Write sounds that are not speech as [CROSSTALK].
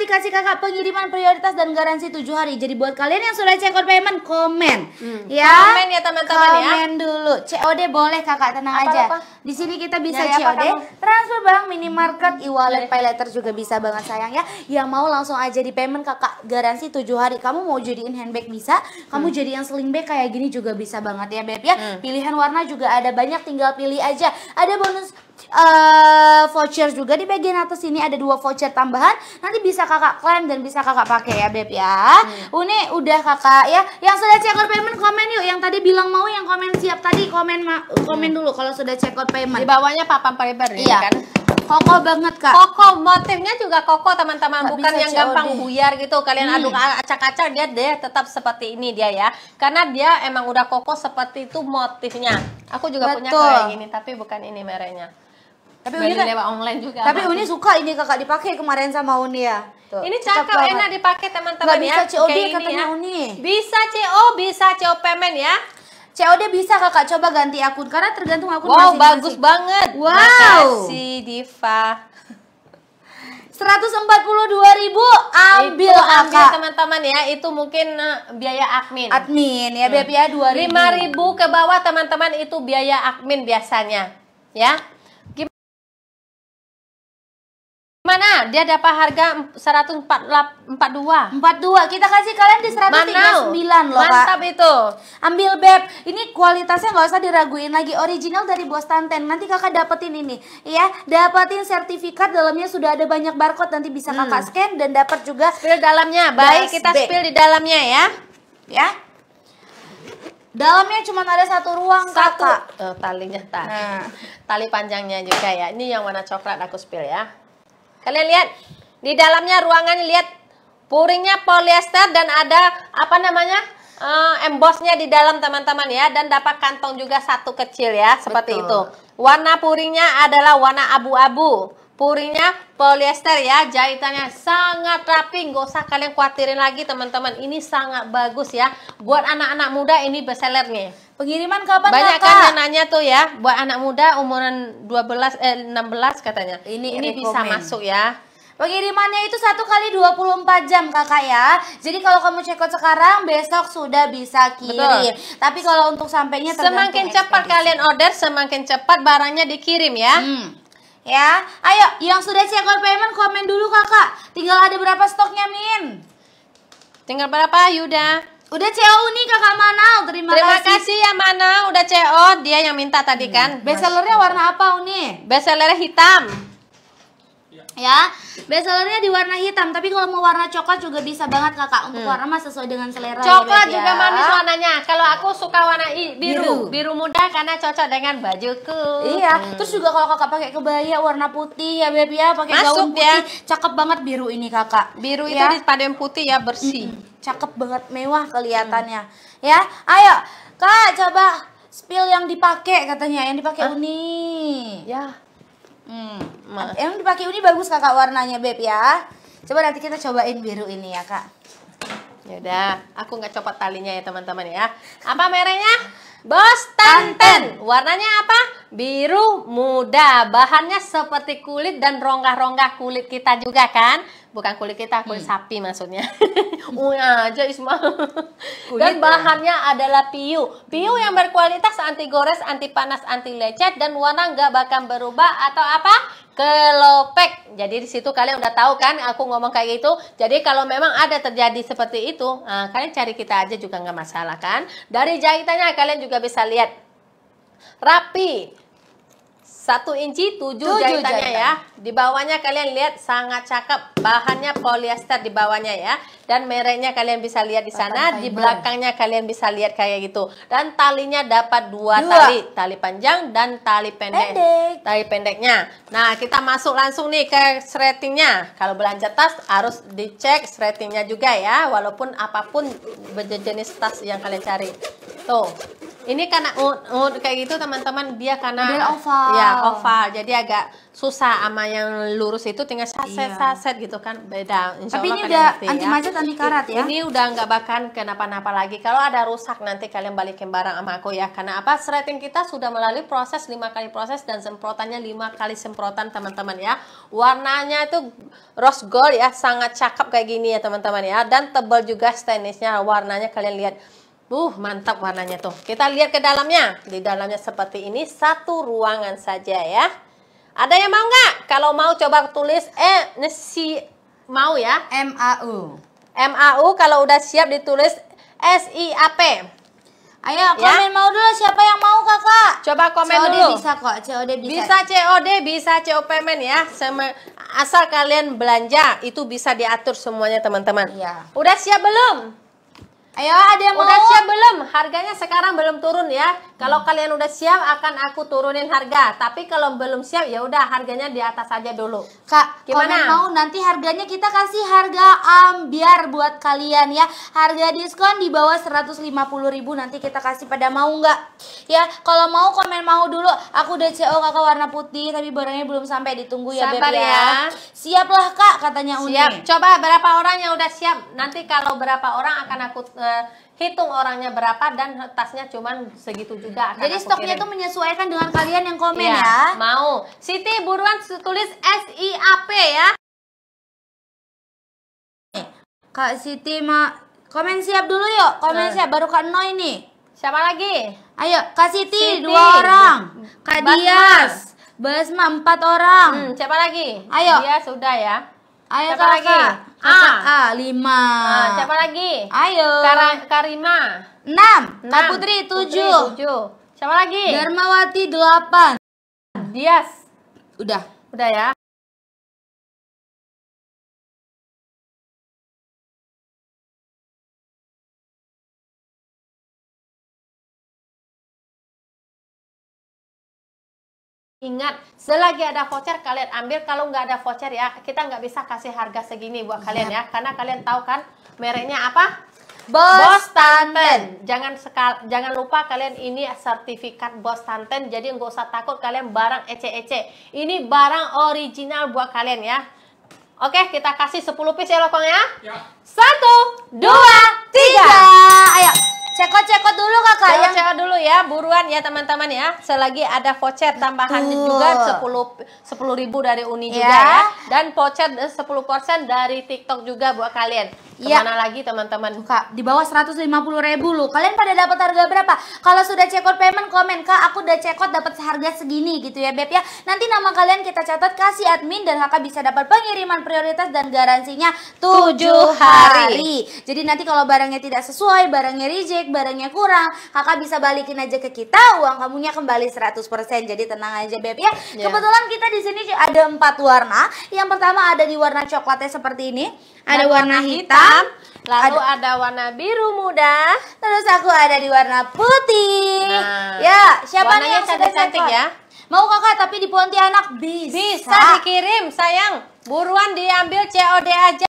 nanti kasih kakak pengiriman prioritas dan garansi 7 hari. Jadi buat kalian yang sudah check on payment, komen. Hmm. Ya. Komen ya teman-teman ya. Komen dulu. COD boleh kakak, tenang apa, aja. Apa? Di sini kita bisa Dari COD, transfer bank, minimarket, e-wallet, pay letter juga bisa banget sayang ya. Yang mau langsung aja di payment kakak garansi 7 hari. Kamu mau jadiin handbag bisa, kamu hmm. jadi yang sling bag kayak gini juga bisa banget ya Beb ya. Hmm. Pilihan warna juga ada banyak, tinggal pilih aja. Ada bonus uh, eh, voucher juga di bagian atas ini ada dua voucher tambahan. Nanti bisa kakak klaim dan bisa kakak pakai ya beb ya. Hmm. Uni udah kakak ya. Yang sudah check out payment komen yuk. Yang tadi bilang mau yang komen siap tadi komen komen dulu kalau sudah check out payment. Di bawahnya papan paper ya iya. kan. Kokoh banget kak. Kokoh motifnya juga kokoh teman-teman, bukan yang gampang buyar gitu. Kalian hmm. aduk acak-acak dia deh tetap seperti ini dia ya, karena dia emang udah kokoh seperti itu motifnya. Aku juga Betul. punya kayak gini tapi bukan ini mereknya. Tapi Uni kan, lewat online juga. Tapi Uni suka ini kakak dipakai kemarin sama Uni ya. Tuh, ini cakep, cakep enak dipakai teman-teman ya. Bisa COD ya, ya. katanya ya. Uni. Bisa CO, bisa CO payment ya. COD bisa kakak coba ganti akun karena tergantung akun Wow, masing -masing. bagus banget. Wow. si Diva. 142 ribu ambil itu ambil teman-teman ya itu mungkin eh, biaya admin admin ya biaya biaya hmm. dua ribu ke bawah teman-teman itu biaya admin biasanya ya Mana? Dia dapat harga 142. 42. Kita kasih kalian di 139 loh, Mantap Pak. Mantap itu. Ambil beb. Ini kualitasnya nggak usah diraguin lagi. Original dari Bos Tanten. Nanti Kakak dapetin ini, ya. Dapetin sertifikat dalamnya sudah ada banyak barcode nanti bisa hmm. Kakak hmm. scan dan dapat juga spill dalamnya. Baik, kita spill di dalamnya ya. Ya. Dalamnya cuma ada satu ruang satu. kakak. Oh, talinya tali. Nah. Tali panjangnya juga ya. Ini yang warna coklat aku spill ya. Kalian lihat di dalamnya ruangan lihat puringnya polyester dan ada apa namanya? Uh, embossnya di dalam teman-teman ya dan dapat kantong juga satu kecil ya seperti Betul. itu. Warna puringnya adalah warna abu-abu. Puringnya polyester ya, jahitannya sangat rapi, nggak usah kalian khawatirin lagi teman-teman. Ini sangat bagus ya, buat anak-anak muda ini bestseller nih. Pengiriman kapan Banyak kakak? kan yang nanya tuh ya buat anak muda umuran 12 eh 16 katanya. Ini ini rekomen. bisa masuk ya. Pengirimannya itu satu kali 24 jam kakak ya. Jadi kalau kamu check out sekarang, besok sudah bisa kirim. Betul. Tapi kalau untuk sampainya semakin cepat ekspedisi. kalian order, semakin cepat barangnya dikirim ya. Hmm. Ya, ayo yang sudah check out payment komen dulu kakak. Tinggal ada berapa stoknya Min? Tinggal berapa Yuda? Udah CO nih kakak mana terima, terima kasih. kasih ya mana udah CO, dia yang minta tadi hmm. kan. Bestsellernya warna apa Uni? Bestsellernya hitam ya best ya di warna hitam tapi kalau mau warna coklat juga bisa banget kakak untuk hmm. warna mah sesuai dengan selera coklat ya, juga ya. manis warnanya kalau aku suka warna biru. biru biru muda karena cocok dengan bajuku iya hmm. terus juga kalau kakak pakai kebaya warna putih ya biar ya pakai gaun putih ya. cakep banget biru ini kakak biru ya. itu yang putih ya bersih mm -mm. cakep banget mewah kelihatannya hmm. ya ayo kak coba spill yang dipakai katanya yang dipakai Uni ya Hmm. emang nah, dipakai ini bagus kakak warnanya beb ya. Coba nanti kita cobain biru ini ya kak. Ya udah, aku nggak copot talinya ya teman-teman ya. Apa mereknya? Bos Tanten. Warnanya apa? biru muda. Bahannya seperti kulit dan rongga-rongga kulit kita juga kan? Bukan kulit kita, kulit hmm. sapi maksudnya. Uya [LAUGHS] aja Isma. dan ya. bahannya ya. adalah piu. Piu yang berkualitas anti gores, anti panas, anti lecet dan warna nggak bakal berubah atau apa? kelopek. Jadi di situ kalian udah tahu kan aku ngomong kayak gitu. Jadi kalau memang ada terjadi seperti itu, nah, kalian cari kita aja juga nggak masalah kan. Dari jahitannya kalian juga bisa lihat rapi. satu inci tujuh tujuh jahitannya ya. jahitan. ya. Di bawahnya kalian lihat sangat cakep. Bahannya polyester di bawahnya ya dan mereknya kalian bisa lihat di sana di belakangnya kalian bisa lihat kayak gitu dan talinya dapat dua, dua. tali tali panjang dan tali pendek. pendek tali pendeknya nah kita masuk langsung nih ke seratingnya kalau belanja tas harus dicek seratingnya juga ya walaupun apapun jenis tas yang kalian cari tuh ini karena uh, uh, kayak gitu teman-teman dia karena dia ya, oval ya oval jadi agak susah ama yang lurus itu tinggal saset iya. saset gitu kan beda Insya tapi Allah ini udah anti ya. anti karat ya ini udah nggak bahkan kenapa-napa lagi kalau ada rusak nanti kalian balikin barang sama aku ya karena apa serating kita sudah melalui proses lima kali proses dan semprotannya lima kali semprotan teman-teman ya warnanya itu rose gold ya sangat cakep kayak gini ya teman-teman ya dan tebal juga stainlessnya warnanya kalian lihat Uh, mantap warnanya tuh. Kita lihat ke dalamnya. Di dalamnya seperti ini, satu ruangan saja ya. Ada yang mau nggak? Kalau mau coba tulis eh si mau ya. M A U. M A U kalau udah siap ditulis S I A P. Ayo ya? komen ya? mau dulu siapa yang mau kakak? Coba komen COD dulu. bisa kok, COD bisa. Bisa COD, bisa COP ya. Sama, asal kalian belanja itu bisa diatur semuanya teman-teman. Ya. Udah siap belum? Ayo, ada yang udah mau? siap belum? Harganya sekarang belum turun ya. Kalau kalian udah siap, akan aku turunin harga. Tapi kalau belum siap, ya udah harganya di atas aja dulu. Kak, gimana? mau nanti harganya kita kasih harga ambiar um, buat kalian ya. Harga diskon di bawah 150 ribu nanti kita kasih pada mau nggak? Ya, kalau mau komen mau dulu. Aku udah CO kakak warna putih, tapi barangnya belum sampai ditunggu ya Sabar ya. ya. Siaplah kak, katanya Uni. Siap. Coba berapa orang yang udah siap? Nanti kalau berapa orang akan aku hitung orangnya berapa dan tasnya cuman segitu juga akan Jadi stoknya itu menyesuaikan dengan kalian yang komen ya. ya. Mau. Siti buruan tulis SIAP ya. Kak Siti ma komen siap dulu yuk. Komen nah. siap baru Kak Noi ini. Siapa lagi? Ayo, Kak Siti, Siti. dua orang. Kak Dias, Basma empat orang. Hmm, siapa lagi? Ayo. Dia sudah ya. Ayo siapa kakak. lagi? A. Ah. A, lima. Nah, siapa lagi? Ayo. Kara, Karima. Enam. Kak Putri, tujuh. Putri, tujuh. Siapa lagi? Darmawati, delapan. Dias. Udah. Udah ya. Ingat, selagi ada voucher kalian ambil. Kalau nggak ada voucher ya, kita nggak bisa kasih harga segini buat kalian iya. ya. Karena kalian tahu kan mereknya apa? Bos Tanten. Jangan sekal, jangan lupa kalian ini sertifikat Bos Tanten. Jadi nggak usah takut kalian barang ece-ece. Ini barang original buat kalian ya. Oke, kita kasih 10 piece ya lokong ya. ya. Satu, dua, tiga. Cekot-cekot dulu kakak cekot, yang... cekot dulu ya, buruan ya teman-teman ya. Selagi ada voucher tambahan Betul. juga 10 sepuluh ribu dari Uni ya. juga ya. Dan voucher 10% dari TikTok juga buat kalian. Ya. Kemana ya. lagi teman-teman? Kak, di bawah 150 ribu lu. Kalian pada dapat harga berapa? Kalau sudah cekot payment, komen. Kak, aku udah cekot dapat harga segini gitu ya, Beb ya. Nanti nama kalian kita catat kasih admin dan kakak bisa dapat pengiriman prioritas dan garansinya 7 hari. hari. Jadi nanti kalau barangnya tidak sesuai, barangnya reject, barangnya kurang, kakak bisa balikin aja ke kita, uang kamunya kembali 100%. Jadi tenang aja, Beb ya. ya. Kebetulan kita di sini ada empat warna. Yang pertama ada di warna coklatnya seperti ini, ada warna hitam, hitam. Lalu ada, ada warna biru muda. Terus aku ada di warna putih. Nah, ya, siapa nih yang cantik cantik ya? Mau kakak tapi di Pontianak bisa. Bisa dikirim sayang. Buruan diambil COD aja.